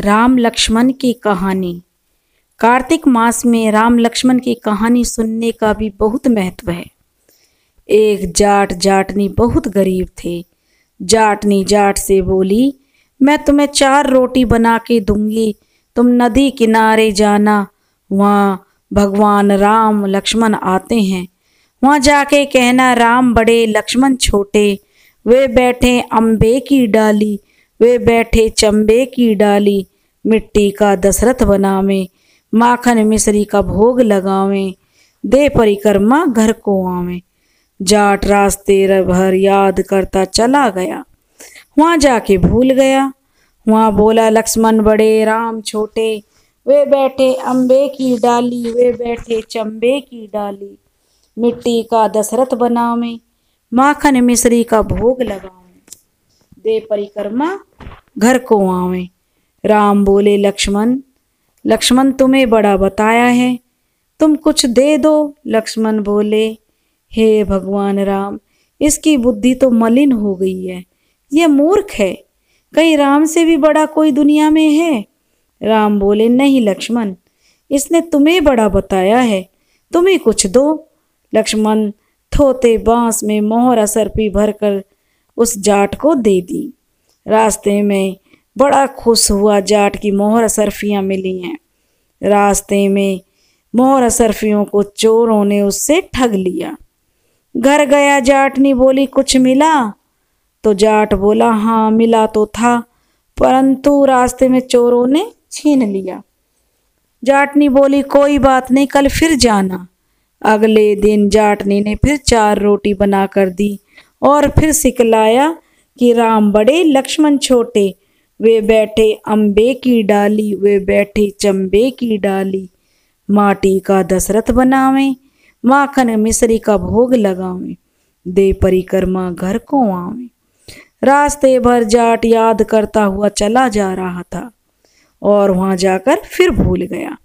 राम लक्ष्मण की कहानी कार्तिक मास में राम लक्ष्मण की कहानी सुनने का भी बहुत महत्व है एक जाट जाटनी बहुत गरीब थे जाटनी जाट से बोली मैं तुम्हें चार रोटी बना के दूंगी तुम नदी किनारे जाना वहाँ भगवान राम लक्ष्मण आते हैं वहाँ जाके कहना राम बड़े लक्ष्मण छोटे वे बैठे अम्बे की डाली वे बैठे चंबे की डाली मिट्टी का दशरथ बनावे माखन मिश्री का भोग लगावे दे परिक्रमा घर को आवे जाट रास्ते भर याद करता चला गया वहाँ जाके भूल गया वहाँ बोला लक्ष्मण बड़े राम छोटे वे बैठे अम्बे की डाली वे बैठे चंबे की डाली मिट्टी का दशरथ बनावे माखन मिश्री का भोग लगावे दे परिक्रमा घर को आवे राम बोले लक्ष्मण लक्ष्मण तुम्हें बड़ा बताया है तुम कुछ दे दो लक्ष्मण बोले हे भगवान राम इसकी बुद्धि तो मलिन हो गई है यह मूर्ख है कहीं राम से भी बड़ा कोई दुनिया में है राम बोले नहीं लक्ष्मण इसने तुम्हें बड़ा बताया है तुम्हें कुछ दो लक्ष्मण थोते बांस में मोहर भर भरकर उस जाट को दे दी रास्ते में बड़ा खुश हुआ जाट की मोहर सरफियाँ मिली हैं रास्ते में मोहर सरफियों को चोरों ने उससे ठग लिया घर गया जाट ने बोली कुछ मिला तो जाट बोला हाँ मिला तो था परंतु रास्ते में चोरों ने छीन लिया जाटनी बोली कोई बात नहीं कल फिर जाना अगले दिन जाटनी ने फिर चार रोटी बना कर दी और फिर सिकलाया कि राम बड़े लक्ष्मण छोटे वे बैठे अम्बे की डाली वे बैठे चंबे की डाली माटी का दशरथ बनावें माखन मिश्री का भोग लगावें दे परिक्रमा घर को आवें रास्ते भर जाट याद करता हुआ चला जा रहा था और वहाँ जाकर फिर भूल गया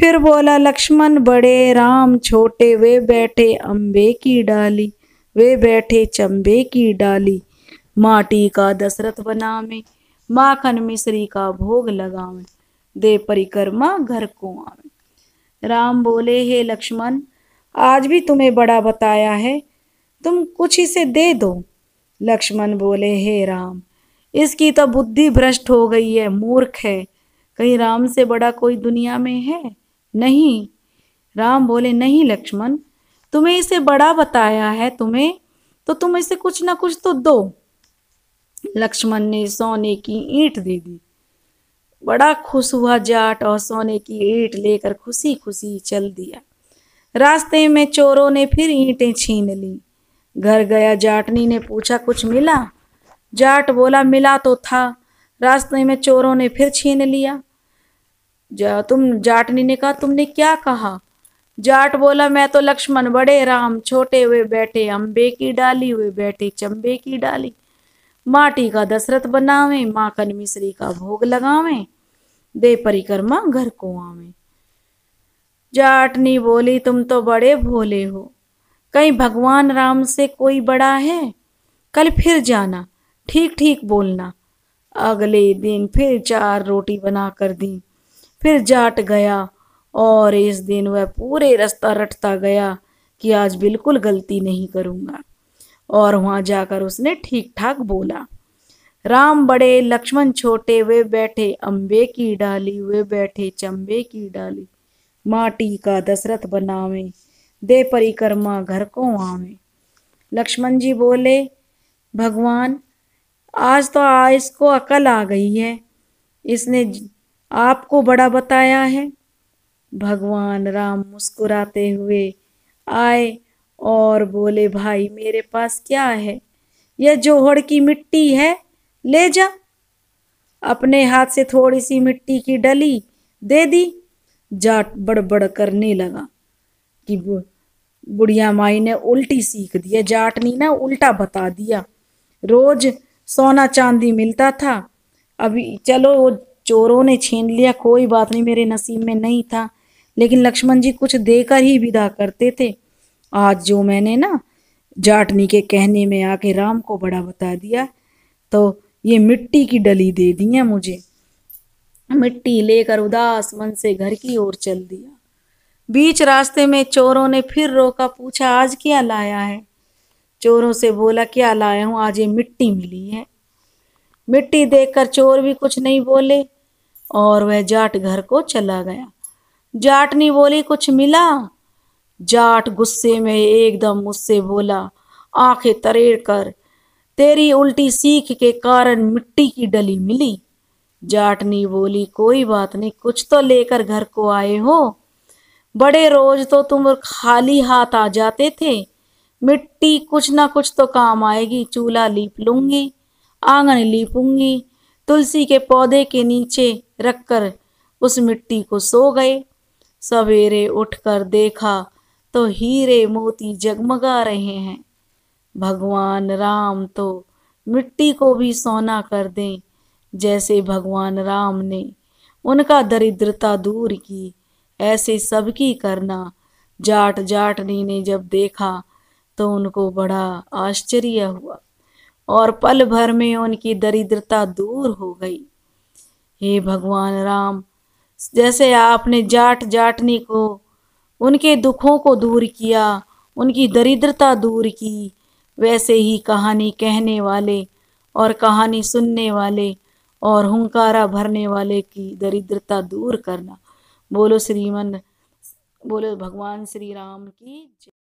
फिर बोला लक्ष्मण बड़े राम छोटे वे बैठे अम्बे की डाली वे बैठे चंबे की डाली माटी का दशरथ बनावे माखन मिश्री का भोग लगावे दे परिक्रमा घर को आवे राम बोले हे लक्ष्मण आज भी तुम्हें बड़ा बताया है तुम कुछ इसे दे दो लक्ष्मण बोले हे राम इसकी तो बुद्धि भ्रष्ट हो गई है मूर्ख है कहीं राम से बड़ा कोई दुनिया में है नहीं राम बोले नहीं लक्ष्मण तुम्हें इसे बड़ा बताया है तुम्हें तो तुम इसे कुछ ना कुछ तो दो लक्ष्मण ने सोने की ईंट दे दी बड़ा खुश हुआ जाट और सोने की ईंट लेकर खुशी खुशी चल दिया रास्ते में चोरों ने फिर ईंटें छीन ली घर गया जाटनी ने पूछा कुछ मिला जाट बोला मिला तो था रास्ते में चोरों ने फिर छीन लिया जा तुम जाटनी ने कहा तुमने क्या कहा जाट बोला मैं तो लक्ष्मण बड़े राम छोटे हुए बैठे अम्बे की डाली हुए बैठे चंबे की डाली माटी का दशरथ बनावे माखन मिश्री का भोग लगावे दे परिक्रमा घर को आवे जाटनी बोली तुम तो बड़े भोले हो कहीं भगवान राम से कोई बड़ा है कल फिर जाना ठीक ठीक बोलना अगले दिन फिर चार रोटी बना कर दी फिर जाट गया और इस दिन वह पूरे रास्ता रटता गया कि आज बिल्कुल गलती नहीं करूँगा और वहाँ जाकर उसने ठीक ठाक बोला राम बड़े लक्ष्मण छोटे वे बैठे अम्बे की डाली वे बैठे चंबे की डाली माटी का दशरथ बनावे दे परिक्रमा घर को आवे लक्ष्मण जी बोले भगवान आज तो इसको अकल आ गई है इसने आपको बड़ा बताया है भगवान राम मुस्कुराते हुए आए और बोले भाई मेरे पास क्या है यह जोहड़ की मिट्टी है ले जा अपने हाथ से थोड़ी सी मिट्टी की डली दे दी जाट बड़बड़ करने लगा कि बुढ़िया माई ने उल्टी सीख दिया जाटनी ना उल्टा बता दिया रोज सोना चांदी मिलता था अभी चलो वो चोरों ने छीन लिया कोई बात नहीं मेरे नसीब में नहीं था लेकिन लक्ष्मण जी कुछ देकर ही विदा करते थे आज जो मैंने ना जाटनी के कहने में आके राम को बड़ा बता दिया तो ये मिट्टी की डली दे दी है मुझे मिट्टी लेकर उदास मन से घर की ओर चल दिया बीच रास्ते में चोरों ने फिर रोका पूछा आज क्या लाया है चोरों से बोला क्या लाया हूँ आज ये मिट्टी मिली है मिट्टी देखकर चोर भी कुछ नहीं बोले और वह जाट घर को चला गया जाटनी बोली कुछ मिला जाट गुस्से में एकदम मुझसे बोला आंखें तरेर कर तेरी उल्टी सीख के कारण मिट्टी की डली मिली जाटनी बोली कोई बात नहीं कुछ तो लेकर घर को आए हो बड़े रोज तो तुम खाली हाथ आ जाते थे मिट्टी कुछ ना कुछ तो काम आएगी चूल्हा लीप लूंगी आंगन लीपूंगी तुलसी के पौधे के नीचे रखकर उस मिट्टी को सो गए सवेरे उठकर देखा तो हीरे मोती जगमगा रहे हैं भगवान राम तो मिट्टी को भी सोना कर दें जैसे भगवान राम ने उनका दरिद्रता दूर की ऐसे सबकी करना जाट जाटनी ने जब देखा तो उनको बड़ा आश्चर्य हुआ और पल भर में उनकी दरिद्रता दूर हो गई हे भगवान राम जैसे आपने जाट जाटनी को उनके दुखों को दूर किया उनकी दरिद्रता दूर की वैसे ही कहानी कहने वाले और कहानी सुनने वाले और हुंकारा भरने वाले की दरिद्रता दूर करना बोलो श्रीमन बोलो भगवान श्री राम की